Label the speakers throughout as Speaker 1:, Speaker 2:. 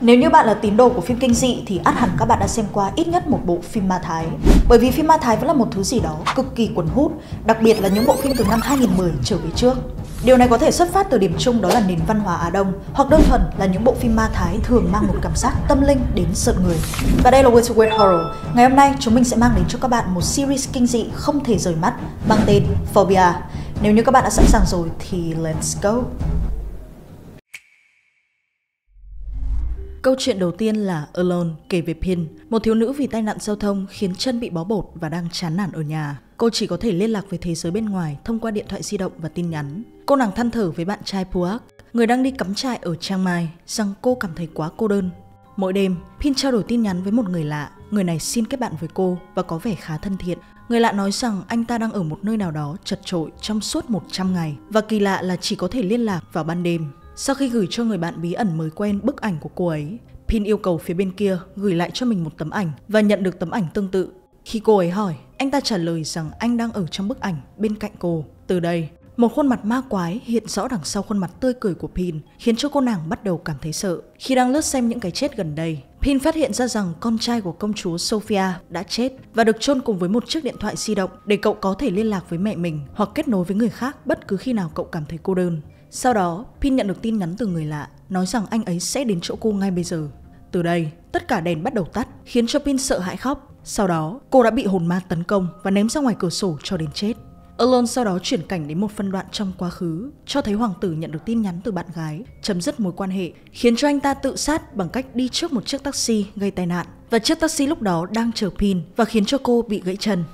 Speaker 1: Nếu như bạn là tín đồ của phim kinh dị thì át hẳn các bạn đã xem qua ít nhất một bộ phim ma Thái. Bởi vì phim ma Thái vẫn là một thứ gì đó cực kỳ cuốn hút, đặc biệt là những bộ phim từ năm 2010 trở về trước. Điều này có thể xuất phát từ điểm chung đó là nền văn hóa Á Đông hoặc đơn thuần là những bộ phim ma Thái thường mang một cảm giác tâm linh đến sợ người. Và đây là Way to Wait Horror. Ngày hôm nay chúng mình sẽ mang đến cho các bạn một series kinh dị không thể rời mắt mang tên Phobia. Nếu như các bạn đã sẵn sàng rồi thì let's go! Câu chuyện đầu tiên là Alone kể về Pin, một thiếu nữ vì tai nạn giao thông khiến chân bị bó bột và đang chán nản ở nhà. Cô chỉ có thể liên lạc với thế giới bên ngoài thông qua điện thoại di động và tin nhắn. Cô nàng than thở với bạn trai Puak, người đang đi cắm trại ở Chiang Mai, rằng cô cảm thấy quá cô đơn. Mỗi đêm, Pin trao đổi tin nhắn với một người lạ. Người này xin kết bạn với cô và có vẻ khá thân thiện. Người lạ nói rằng anh ta đang ở một nơi nào đó chật trội trong suốt 100 ngày và kỳ lạ là chỉ có thể liên lạc vào ban đêm. Sau khi gửi cho người bạn bí ẩn mới quen bức ảnh của cô ấy, Pin yêu cầu phía bên kia gửi lại cho mình một tấm ảnh và nhận được tấm ảnh tương tự. Khi cô ấy hỏi, anh ta trả lời rằng anh đang ở trong bức ảnh bên cạnh cô. Từ đây, một khuôn mặt ma quái hiện rõ đằng sau khuôn mặt tươi cười của Pin khiến cho cô nàng bắt đầu cảm thấy sợ. Khi đang lướt xem những cái chết gần đây, Pin phát hiện ra rằng con trai của công chúa Sophia đã chết và được chôn cùng với một chiếc điện thoại di động để cậu có thể liên lạc với mẹ mình hoặc kết nối với người khác bất cứ khi nào cậu cảm thấy cô đơn. Sau đó, Pin nhận được tin nhắn từ người lạ, nói rằng anh ấy sẽ đến chỗ cô ngay bây giờ. Từ đây, tất cả đèn bắt đầu tắt, khiến cho Pin sợ hãi khóc. Sau đó, cô đã bị hồn ma tấn công và ném ra ngoài cửa sổ cho đến chết. Alon sau đó chuyển cảnh đến một phân đoạn trong quá khứ, cho thấy hoàng tử nhận được tin nhắn từ bạn gái, chấm dứt mối quan hệ, khiến cho anh ta tự sát bằng cách đi trước một chiếc taxi gây tai nạn. Và chiếc taxi lúc đó đang chờ Pin và khiến cho cô bị gãy chân.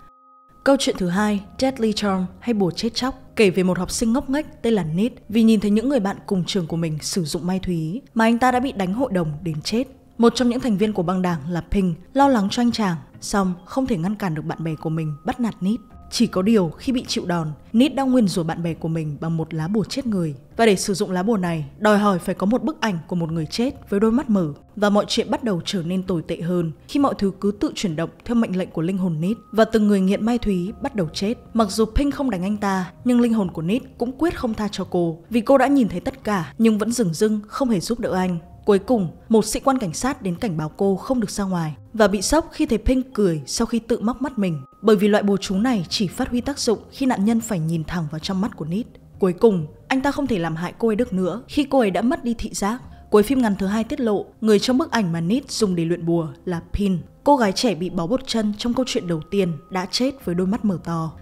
Speaker 1: Câu chuyện thứ hai, Deadly Charm hay bùa chết chóc, kể về một học sinh ngốc nghếch tên là nit vì nhìn thấy những người bạn cùng trường của mình sử dụng ma túy mà anh ta đã bị đánh hội đồng đến chết. Một trong những thành viên của băng đảng là Ping lo lắng cho anh chàng, song không thể ngăn cản được bạn bè của mình bắt nạt nit chỉ có điều khi bị chịu đòn, Nít đã nguyên rủa bạn bè của mình bằng một lá bùa chết người. Và để sử dụng lá bùa này, đòi hỏi phải có một bức ảnh của một người chết với đôi mắt mở. Và mọi chuyện bắt đầu trở nên tồi tệ hơn khi mọi thứ cứ tự chuyển động theo mệnh lệnh của linh hồn Nít. Và từng người nghiện Mai Thúy bắt đầu chết. Mặc dù Pink không đánh anh ta, nhưng linh hồn của Nít cũng quyết không tha cho cô. Vì cô đã nhìn thấy tất cả nhưng vẫn dừng dưng không hề giúp đỡ anh. Cuối cùng, một sĩ quan cảnh sát đến cảnh báo cô không được ra ngoài và bị sốc khi thấy Pink cười sau khi tự móc mắt mình bởi vì loại bùa chú này chỉ phát huy tác dụng khi nạn nhân phải nhìn thẳng vào trong mắt của Nít. Cuối cùng, anh ta không thể làm hại cô ấy được nữa khi cô ấy đã mất đi thị giác. Cuối phim ngắn thứ hai tiết lộ, người trong bức ảnh mà Nít dùng để luyện bùa là Pin, cô gái trẻ bị bó bột chân trong câu chuyện đầu tiên đã chết với đôi mắt mở to.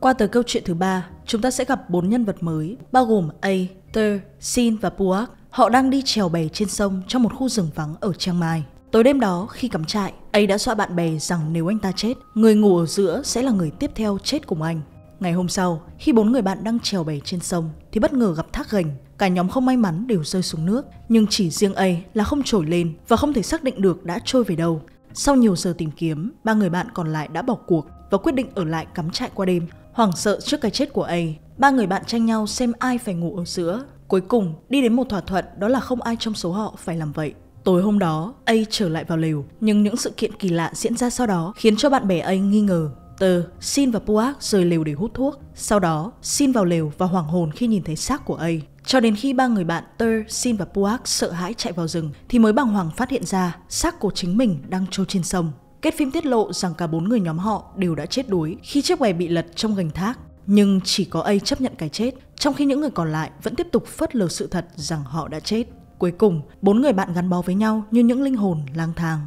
Speaker 1: Qua tới câu chuyện thứ ba, chúng ta sẽ gặp bốn nhân vật mới, bao gồm A, Ter, Sin và Puak. Họ đang đi trèo bè trên sông trong một khu rừng vắng ở Chiang Mai. Tối đêm đó, khi cắm trại, Ấy đã dọa bạn bè rằng nếu anh ta chết, người ngủ ở giữa sẽ là người tiếp theo chết cùng anh. Ngày hôm sau, khi bốn người bạn đang trèo bè trên sông thì bất ngờ gặp thác gành. Cả nhóm không may mắn đều rơi xuống nước, nhưng chỉ riêng ấy là không trồi lên và không thể xác định được đã trôi về đâu. Sau nhiều giờ tìm kiếm, ba người bạn còn lại đã bỏ cuộc và quyết định ở lại cắm trại qua đêm. Hoảng sợ trước cái chết của A, ba người bạn tranh nhau xem ai phải ngủ ở giữa. Cuối cùng, đi đến một thỏa thuận đó là không ai trong số họ phải làm vậy. Tối hôm đó, A trở lại vào lều, nhưng những sự kiện kỳ lạ diễn ra sau đó khiến cho bạn bè A nghi ngờ. Tờ, Sin và Puak rời lều để hút thuốc. Sau đó, Sin vào lều và hoảng hồn khi nhìn thấy xác của A. Cho đến khi ba người bạn Tơ, Sin và Puak sợ hãi chạy vào rừng thì mới bàng hoàng phát hiện ra xác của chính mình đang trôi trên sông. Kết phim tiết lộ rằng cả bốn người nhóm họ đều đã chết đuối khi chiếc bè bị lật trong gành thác. Nhưng chỉ có A chấp nhận cái chết, trong khi những người còn lại vẫn tiếp tục phớt lờ sự thật rằng họ đã chết. Cuối cùng, bốn người bạn gắn bó với nhau như những linh hồn lang thang.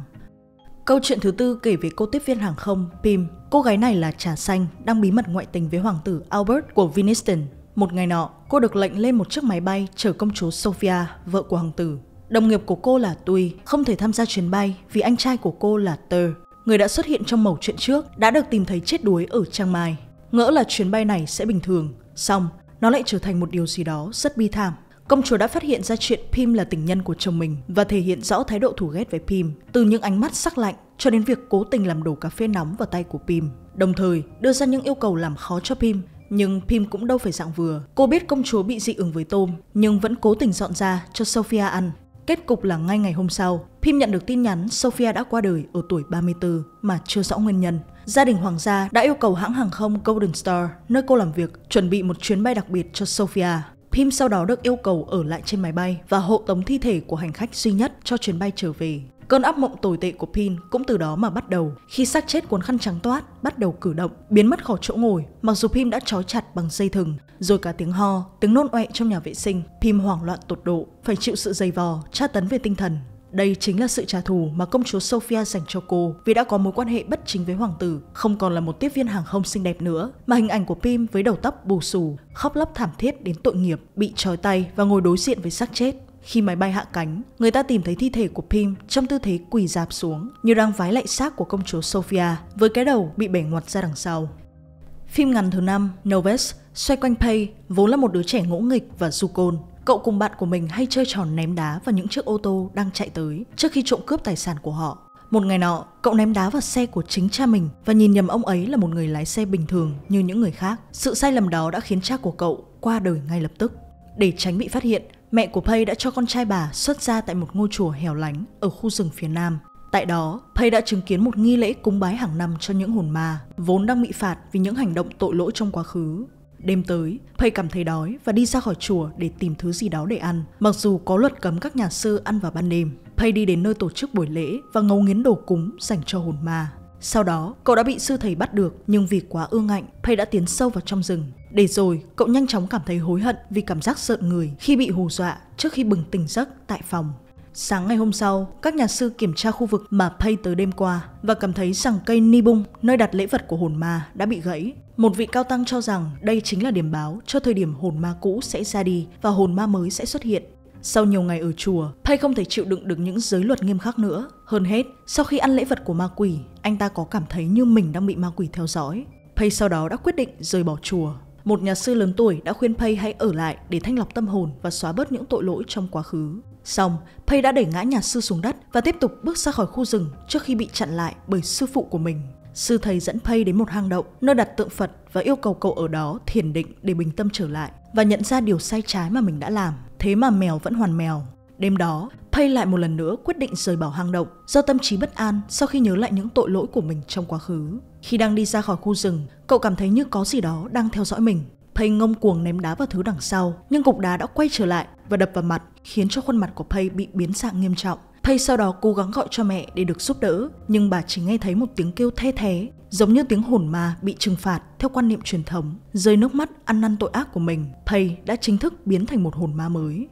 Speaker 1: Câu chuyện thứ tư kể về cô tiếp viên hàng không Pim. Cô gái này là trà xanh, đang bí mật ngoại tình với hoàng tử Albert của Viniston. Một ngày nọ, cô được lệnh lên một chiếc máy bay chở công chúa Sophia, vợ của hoàng tử. Đồng nghiệp của cô là Tuy, không thể tham gia chuyến bay vì anh trai của cô là Tơ, người đã xuất hiện trong mẩu chuyện trước, đã được tìm thấy chết đuối ở Trang Mai. Ngỡ là chuyến bay này sẽ bình thường, xong nó lại trở thành một điều gì đó rất bi thảm Công chúa đã phát hiện ra chuyện Pim là tình nhân của chồng mình và thể hiện rõ thái độ thù ghét với Pim, từ những ánh mắt sắc lạnh cho đến việc cố tình làm đổ cà phê nóng vào tay của Pim, đồng thời đưa ra những yêu cầu làm khó cho Pim. Nhưng Pim cũng đâu phải dạng vừa. Cô biết công chúa bị dị ứng với tôm, nhưng vẫn cố tình dọn ra cho Sophia ăn. Kết cục là ngay ngày hôm sau, Pim nhận được tin nhắn Sophia đã qua đời ở tuổi 34 mà chưa rõ nguyên nhân. Gia đình hoàng gia đã yêu cầu hãng hàng không Golden Star, nơi cô làm việc, chuẩn bị một chuyến bay đặc biệt cho Sophia. Pim sau đó được yêu cầu ở lại trên máy bay và hộ tống thi thể của hành khách duy nhất cho chuyến bay trở về. Cơn ác mộng tồi tệ của Pin cũng từ đó mà bắt đầu, khi xác chết cuốn khăn trắng toát bắt đầu cử động, biến mất khỏi chỗ ngồi, mặc dù Pim đã trói chặt bằng dây thừng, rồi cả tiếng ho, tiếng nôn oẹ trong nhà vệ sinh, Pim hoảng loạn tột độ, phải chịu sự dày vò, tra tấn về tinh thần đây chính là sự trả thù mà công chúa Sophia dành cho cô vì đã có mối quan hệ bất chính với hoàng tử, không còn là một tiếp viên hàng không xinh đẹp nữa, mà hình ảnh của Pim với đầu tóc bù xù, khóc lóc thảm thiết đến tội nghiệp, bị trói tay và ngồi đối diện với xác chết. Khi máy bay hạ cánh, người ta tìm thấy thi thể của Pim trong tư thế quỳ dạp xuống, như đang vái lại xác của công chúa Sophia, với cái đầu bị bể ngoặt ra đằng sau. Phim ngắn thứ năm, Noves, xoay quanh Pay, vốn là một đứa trẻ ngỗ nghịch và du côn, Cậu cùng bạn của mình hay chơi tròn ném đá vào những chiếc ô tô đang chạy tới trước khi trộm cướp tài sản của họ. Một ngày nọ, cậu ném đá vào xe của chính cha mình và nhìn nhầm ông ấy là một người lái xe bình thường như những người khác. Sự sai lầm đó đã khiến cha của cậu qua đời ngay lập tức. Để tránh bị phát hiện, mẹ của Pay đã cho con trai bà xuất gia tại một ngôi chùa hẻo lánh ở khu rừng phía nam. Tại đó, Pay đã chứng kiến một nghi lễ cúng bái hàng năm cho những hồn ma, vốn đang bị phạt vì những hành động tội lỗi trong quá khứ Đêm tới, Pay cảm thấy đói và đi ra khỏi chùa để tìm thứ gì đó để ăn. Mặc dù có luật cấm các nhà sư ăn vào ban đêm, Pay đi đến nơi tổ chức buổi lễ và ngấu nghiến đồ cúng dành cho hồn ma. Sau đó, cậu đã bị sư thầy bắt được, nhưng vì quá ương ngạnh, Pay đã tiến sâu vào trong rừng. Để rồi, cậu nhanh chóng cảm thấy hối hận vì cảm giác sợ người khi bị hù dọa trước khi bừng tỉnh giấc tại phòng. Sáng ngày hôm sau, các nhà sư kiểm tra khu vực mà Pay tới đêm qua và cảm thấy rằng cây nibung nơi đặt lễ vật của hồn ma, đã bị gãy. Một vị cao tăng cho rằng đây chính là điểm báo cho thời điểm hồn ma cũ sẽ ra đi và hồn ma mới sẽ xuất hiện. Sau nhiều ngày ở chùa, Pay không thể chịu đựng được những giới luật nghiêm khắc nữa. Hơn hết, sau khi ăn lễ vật của ma quỷ, anh ta có cảm thấy như mình đang bị ma quỷ theo dõi. Pay sau đó đã quyết định rời bỏ chùa một nhà sư lớn tuổi đã khuyên Pay hãy ở lại để thanh lọc tâm hồn và xóa bớt những tội lỗi trong quá khứ. Xong, Pay đã đẩy ngã nhà sư xuống đất và tiếp tục bước ra khỏi khu rừng trước khi bị chặn lại bởi sư phụ của mình. Sư thầy dẫn Pay đến một hang động nơi đặt tượng Phật và yêu cầu cậu ở đó thiền định để bình tâm trở lại và nhận ra điều sai trái mà mình đã làm. Thế mà mèo vẫn hoàn mèo. Đêm đó, Pay lại một lần nữa quyết định rời bỏ hang động do tâm trí bất an sau khi nhớ lại những tội lỗi của mình trong quá khứ. Khi đang đi ra khỏi khu rừng, cậu cảm thấy như có gì đó đang theo dõi mình. Pay ngông cuồng ném đá vào thứ đằng sau, nhưng cục đá đã quay trở lại và đập vào mặt, khiến cho khuôn mặt của Pay bị biến dạng nghiêm trọng. Pay sau đó cố gắng gọi cho mẹ để được giúp đỡ, nhưng bà chỉ nghe thấy một tiếng kêu thê thế, giống như tiếng hồn ma bị trừng phạt theo quan niệm truyền thống. Rơi nước mắt ăn năn tội ác của mình, Pay đã chính thức biến thành một hồn ma mới.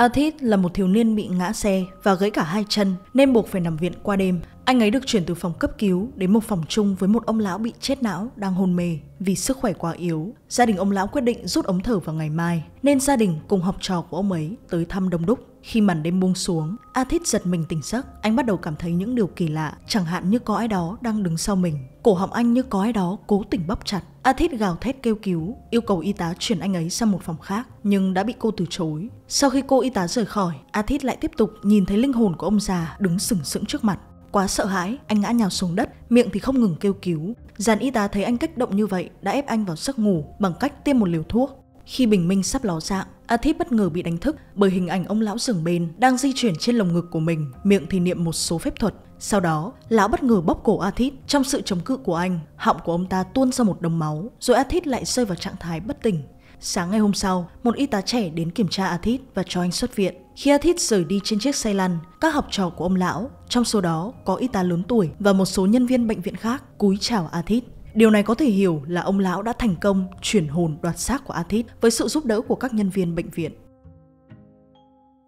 Speaker 1: Athit là một thiếu niên bị ngã xe và gãy cả hai chân nên buộc phải nằm viện qua đêm. Anh ấy được chuyển từ phòng cấp cứu đến một phòng chung với một ông lão bị chết não đang hôn mê vì sức khỏe quá yếu. Gia đình ông lão quyết định rút ống thở vào ngày mai, nên gia đình cùng học trò của ông ấy tới thăm đông đúc. Khi màn đêm buông xuống, A Thít giật mình tỉnh giấc, anh bắt đầu cảm thấy những điều kỳ lạ, chẳng hạn như có ai đó đang đứng sau mình. Cổ họng anh như có ai đó cố tình bóp chặt. A Thít gào thét kêu cứu, yêu cầu y tá chuyển anh ấy sang một phòng khác, nhưng đã bị cô từ chối. Sau khi cô y tá rời khỏi, A Thít lại tiếp tục nhìn thấy linh hồn của ông già đứng sừng sững trước mặt. Quá sợ hãi, anh ngã nhào xuống đất, miệng thì không ngừng kêu cứu. Giàn y tá thấy anh kích động như vậy đã ép anh vào giấc ngủ bằng cách tiêm một liều thuốc. Khi bình minh sắp ló dạng, Athip bất ngờ bị đánh thức bởi hình ảnh ông lão giường bên đang di chuyển trên lồng ngực của mình, miệng thì niệm một số phép thuật. Sau đó, lão bất ngờ bóp cổ Athit trong sự chống cự của anh, họng của ông ta tuôn ra một đống máu, rồi Athit lại rơi vào trạng thái bất tỉnh. Sáng ngày hôm sau, một y tá trẻ đến kiểm tra Athit và cho anh xuất viện. Khi Athit rời đi trên chiếc xe lăn, các học trò của ông lão, trong số đó có y tá lớn tuổi và một số nhân viên bệnh viện khác cúi chào Athit. Điều này có thể hiểu là ông lão đã thành công chuyển hồn đoạt xác của Athit với sự giúp đỡ của các nhân viên bệnh viện.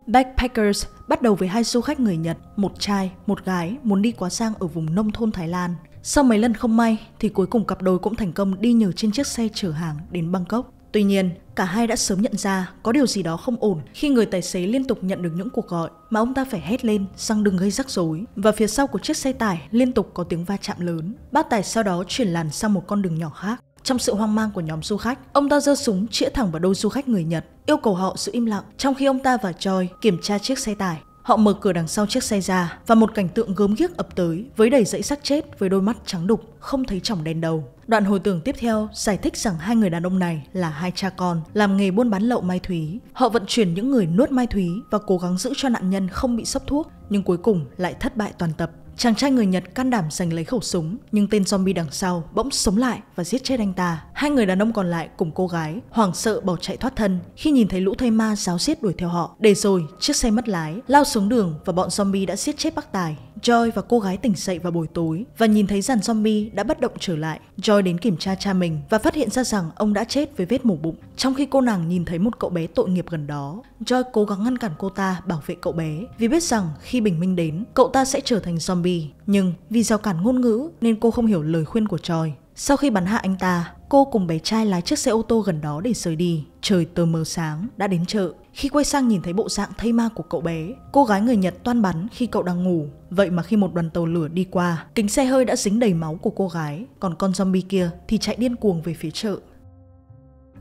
Speaker 1: Backpackers bắt đầu với hai du khách người Nhật, một trai, một gái muốn đi quá sang ở vùng nông thôn Thái Lan. Sau mấy lần không may thì cuối cùng cặp đôi cũng thành công đi nhờ trên chiếc xe chở hàng đến Bangkok. Tuy nhiên, cả hai đã sớm nhận ra có điều gì đó không ổn khi người tài xế liên tục nhận được những cuộc gọi mà ông ta phải hét lên rằng đừng gây rắc rối và phía sau của chiếc xe tải liên tục có tiếng va chạm lớn. Bác tài sau đó chuyển làn sang một con đường nhỏ khác. Trong sự hoang mang của nhóm du khách, ông ta giơ súng chĩa thẳng vào đôi du khách người Nhật, yêu cầu họ giữ im lặng trong khi ông ta và Joy kiểm tra chiếc xe tải Họ mở cửa đằng sau chiếc xe ra và một cảnh tượng gớm ghiếc ập tới với đầy dãy xác chết với đôi mắt trắng đục, không thấy chỏng đèn đầu. Đoạn hồi tưởng tiếp theo giải thích rằng hai người đàn ông này là hai cha con làm nghề buôn bán lậu mai thúy. Họ vận chuyển những người nuốt mai thúy và cố gắng giữ cho nạn nhân không bị sốc thuốc nhưng cuối cùng lại thất bại toàn tập. Chàng trai người Nhật can đảm giành lấy khẩu súng, nhưng tên zombie đằng sau bỗng sống lại và giết chết anh ta. Hai người đàn ông còn lại cùng cô gái hoảng sợ bỏ chạy thoát thân khi nhìn thấy lũ thây ma giáo giết đuổi theo họ. Để rồi, chiếc xe mất lái lao xuống đường và bọn zombie đã giết chết bác tài. Joy và cô gái tỉnh dậy vào buổi tối và nhìn thấy dàn zombie đã bất động trở lại. Joy đến kiểm tra cha mình và phát hiện ra rằng ông đã chết với vết mổ bụng, trong khi cô nàng nhìn thấy một cậu bé tội nghiệp gần đó. Joy cố gắng ngăn cản cô ta bảo vệ cậu bé vì biết rằng khi bình minh đến, cậu ta sẽ trở thành zombie. Nhưng vì rào cản ngôn ngữ nên cô không hiểu lời khuyên của Joy. Sau khi bắn hạ anh ta, cô cùng bé trai lái chiếc xe ô tô gần đó để rời đi. Trời tờ mờ sáng, đã đến chợ khi quay sang nhìn thấy bộ dạng thây ma của cậu bé, cô gái người Nhật toan bắn khi cậu đang ngủ. Vậy mà khi một đoàn tàu lửa đi qua, kính xe hơi đã dính đầy máu của cô gái, còn con zombie kia thì chạy điên cuồng về phía chợ.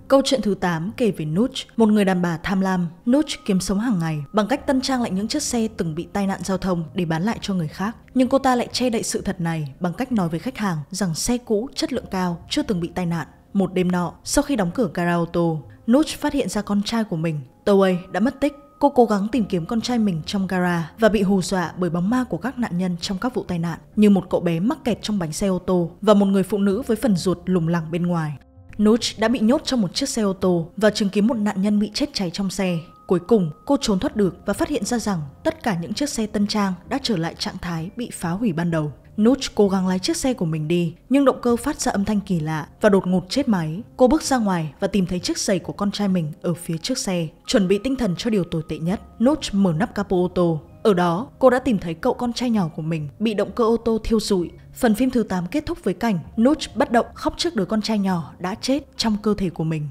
Speaker 1: Câu chuyện thứ 8 kể về Nooch, một người đàn bà tham lam. Nooch kiếm sống hàng ngày bằng cách tân trang lại những chiếc xe từng bị tai nạn giao thông để bán lại cho người khác. Nhưng cô ta lại che đậy sự thật này bằng cách nói với khách hàng rằng xe cũ, chất lượng cao, chưa từng bị tai nạn. Một đêm nọ, sau khi đóng cửa gara ô tô, Nooch phát hiện ra con trai của mình Toway đã mất tích. Cô cố gắng tìm kiếm con trai mình trong gara và bị hù dọa bởi bóng ma của các nạn nhân trong các vụ tai nạn, như một cậu bé mắc kẹt trong bánh xe ô tô và một người phụ nữ với phần ruột lủng lẳng bên ngoài. Nooch đã bị nhốt trong một chiếc xe ô tô và chứng kiến một nạn nhân bị chết cháy trong xe. Cuối cùng, cô trốn thoát được và phát hiện ra rằng tất cả những chiếc xe tân trang đã trở lại trạng thái bị phá hủy ban đầu. Nutch cố gắng lái chiếc xe của mình đi, nhưng động cơ phát ra âm thanh kỳ lạ và đột ngột chết máy. Cô bước ra ngoài và tìm thấy chiếc giày của con trai mình ở phía trước xe, chuẩn bị tinh thần cho điều tồi tệ nhất. Nutch mở nắp capo ô tô. Ở đó, cô đã tìm thấy cậu con trai nhỏ của mình bị động cơ ô tô thiêu rụi. Phần phim thứ 8 kết thúc với cảnh Nutch bất động khóc trước đứa con trai nhỏ đã chết trong cơ thể của mình.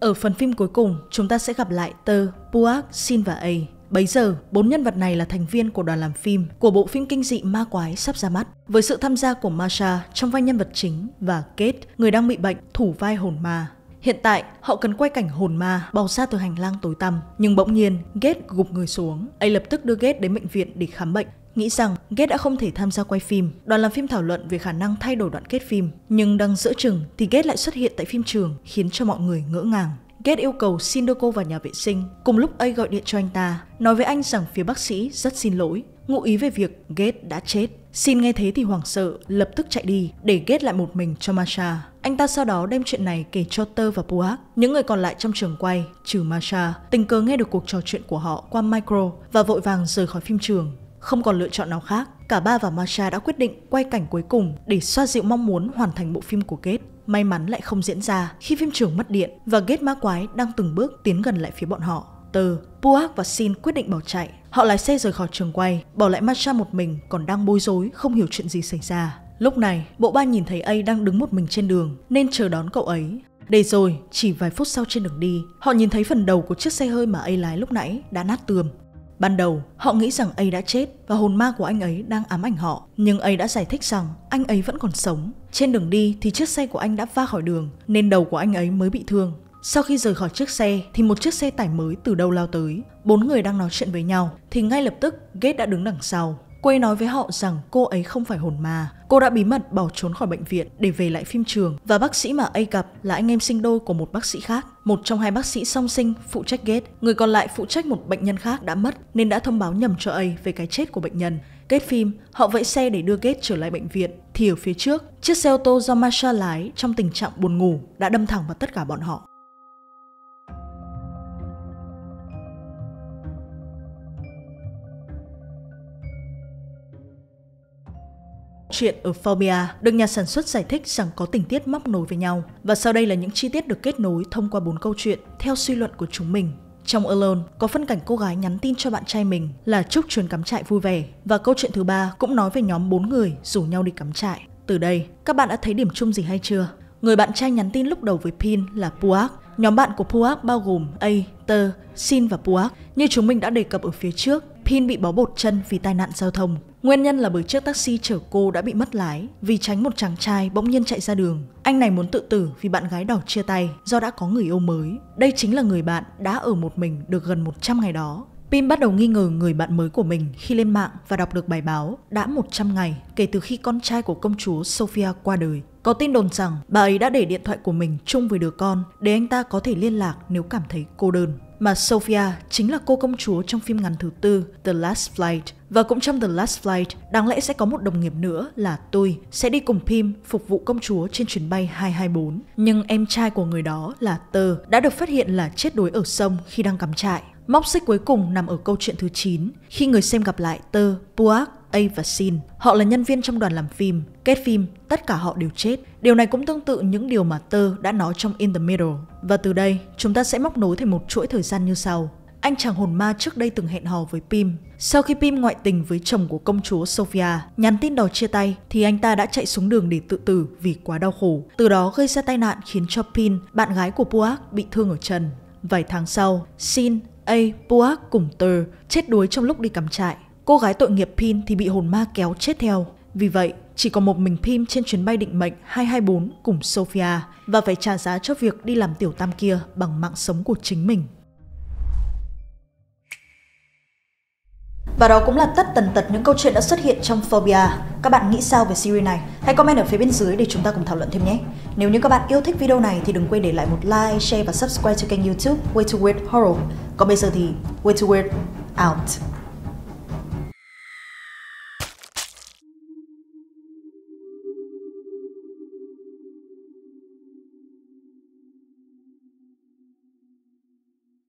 Speaker 1: Ở phần phim cuối cùng, chúng ta sẽ gặp lại tơ, Puak, Sin và A Bấy giờ, bốn nhân vật này là thành viên của đoàn làm phim của bộ phim kinh dị Ma Quái sắp ra mắt, với sự tham gia của Masha trong vai nhân vật chính và Kate, người đang bị bệnh, thủ vai hồn ma. Hiện tại, họ cần quay cảnh hồn ma bò ra từ hành lang tối tăm, nhưng bỗng nhiên, Gate gục người xuống. ấy lập tức đưa Gate đến bệnh viện để khám bệnh, nghĩ rằng Gate đã không thể tham gia quay phim. Đoàn làm phim thảo luận về khả năng thay đổi đoạn kết phim, nhưng đang giữa chừng thì Gate lại xuất hiện tại phim trường, khiến cho mọi người ngỡ ngàng. Get yêu cầu xin đưa cô vào nhà vệ sinh. Cùng lúc ấy gọi điện cho anh ta, nói với anh rằng phía bác sĩ rất xin lỗi, ngụ ý về việc Get đã chết. Xin nghe thế thì hoảng sợ, lập tức chạy đi để Get lại một mình cho Masha. Anh ta sau đó đem chuyện này kể cho Tơ và Puak, những người còn lại trong trường quay, trừ Masha, tình cờ nghe được cuộc trò chuyện của họ qua micro và vội vàng rời khỏi phim trường. Không còn lựa chọn nào khác, cả ba và Masha đã quyết định quay cảnh cuối cùng để xoa dịu mong muốn hoàn thành bộ phim của Kate may mắn lại không diễn ra khi phim trường mất điện và ghét ma quái đang từng bước tiến gần lại phía bọn họ. Từ, Puak và Sin quyết định bỏ chạy. Họ lái xe rời khỏi trường quay, bỏ lại Masha một mình còn đang bối rối, không hiểu chuyện gì xảy ra. Lúc này, bộ ba nhìn thấy A đang đứng một mình trên đường nên chờ đón cậu ấy. Để rồi, chỉ vài phút sau trên đường đi, họ nhìn thấy phần đầu của chiếc xe hơi mà A lái lúc nãy đã nát tường Ban đầu, họ nghĩ rằng ấy đã chết và hồn ma của anh ấy đang ám ảnh họ. Nhưng ấy đã giải thích rằng anh ấy vẫn còn sống. Trên đường đi thì chiếc xe của anh đã va khỏi đường nên đầu của anh ấy mới bị thương. Sau khi rời khỏi chiếc xe thì một chiếc xe tải mới từ đâu lao tới. Bốn người đang nói chuyện với nhau thì ngay lập tức Gate đã đứng đằng sau. Quay nói với họ rằng cô ấy không phải hồn ma. Cô đã bí mật bỏ trốn khỏi bệnh viện để về lại phim trường và bác sĩ mà A gặp là anh em sinh đôi của một bác sĩ khác. Một trong hai bác sĩ song sinh phụ trách Gate, người còn lại phụ trách một bệnh nhân khác đã mất nên đã thông báo nhầm cho A về cái chết của bệnh nhân. Kết phim, họ vẫy xe để đưa Gate trở lại bệnh viện. Thì ở phía trước, chiếc xe ô tô do Masha lái trong tình trạng buồn ngủ đã đâm thẳng vào tất cả bọn họ. chuyện ở Phobia được nhà sản xuất giải thích rằng có tình tiết móc nối với nhau và sau đây là những chi tiết được kết nối thông qua bốn câu chuyện theo suy luận của chúng mình. Trong Alone có phân cảnh cô gái nhắn tin cho bạn trai mình là chúc chuyến cắm trại vui vẻ và câu chuyện thứ ba cũng nói về nhóm bốn người rủ nhau đi cắm trại. Từ đây, các bạn đã thấy điểm chung gì hay chưa? Người bạn trai nhắn tin lúc đầu với Pin là Puak. Nhóm bạn của Puak bao gồm A, Tơ, Sin và Puak như chúng mình đã đề cập ở phía trước Pin bị bó bột chân vì tai nạn giao thông. Nguyên nhân là bởi chiếc taxi chở cô đã bị mất lái vì tránh một chàng trai bỗng nhiên chạy ra đường. Anh này muốn tự tử vì bạn gái đỏ chia tay do đã có người yêu mới. Đây chính là người bạn đã ở một mình được gần 100 ngày đó. Pim bắt đầu nghi ngờ người bạn mới của mình khi lên mạng và đọc được bài báo đã 100 ngày kể từ khi con trai của công chúa Sophia qua đời. Có tin đồn rằng bà ấy đã để điện thoại của mình chung với đứa con để anh ta có thể liên lạc nếu cảm thấy cô đơn. Mà Sophia chính là cô công chúa trong phim ngắn thứ tư The Last Flight và cũng trong The Last Flight, đáng lẽ sẽ có một đồng nghiệp nữa là tôi sẽ đi cùng Pim phục vụ công chúa trên chuyến bay 224. Nhưng em trai của người đó là Tơ đã được phát hiện là chết đuối ở sông khi đang cắm trại Móc xích cuối cùng nằm ở câu chuyện thứ 9, khi người xem gặp lại Tơ, Puak, A và Sin. Họ là nhân viên trong đoàn làm phim, kết phim, tất cả họ đều chết. Điều này cũng tương tự những điều mà Tơ đã nói trong In the Middle. Và từ đây, chúng ta sẽ móc nối thành một chuỗi thời gian như sau. Anh chàng hồn ma trước đây từng hẹn hò với Pim. Sau khi Pim ngoại tình với chồng của công chúa Sophia, nhắn tin đòi chia tay thì anh ta đã chạy xuống đường để tự tử vì quá đau khổ. Từ đó gây ra tai nạn khiến cho Pin, bạn gái của Puak, bị thương ở chân. Vài tháng sau, Sin, A. Puak cùng Tờ chết đuối trong lúc đi cắm trại. Cô gái tội nghiệp Pin thì bị hồn ma kéo chết theo. Vì vậy, chỉ còn một mình Pin trên chuyến bay định mệnh 224 cùng Sophia và phải trả giá cho việc đi làm tiểu tam kia bằng mạng sống của chính mình. Và đó cũng là tất tần tật những câu chuyện đã xuất hiện trong Phobia. Các bạn nghĩ sao về series này? Hãy comment ở phía bên dưới để chúng ta cùng thảo luận thêm nhé. Nếu như các bạn yêu thích video này thì đừng quên để lại một like, share và subscribe cho kênh YouTube Way to Weird Horror. Còn bây giờ thì Way to Weird out.